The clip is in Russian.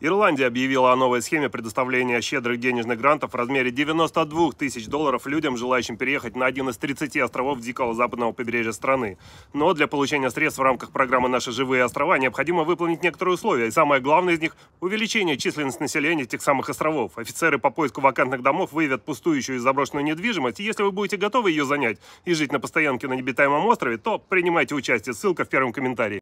Ирландия объявила о новой схеме предоставления щедрых денежных грантов в размере 92 тысяч долларов людям, желающим переехать на один из 30 островов Дикого западного побережья страны. Но для получения средств в рамках программы «Наши живые острова» необходимо выполнить некоторые условия, и самое главное из них – увеличение численности населения тех самых островов. Офицеры по поиску вакантных домов выявят пустующую и заброшенную недвижимость, и если вы будете готовы ее занять и жить на постоянке на небитаемом острове, то принимайте участие, ссылка в первом комментарии.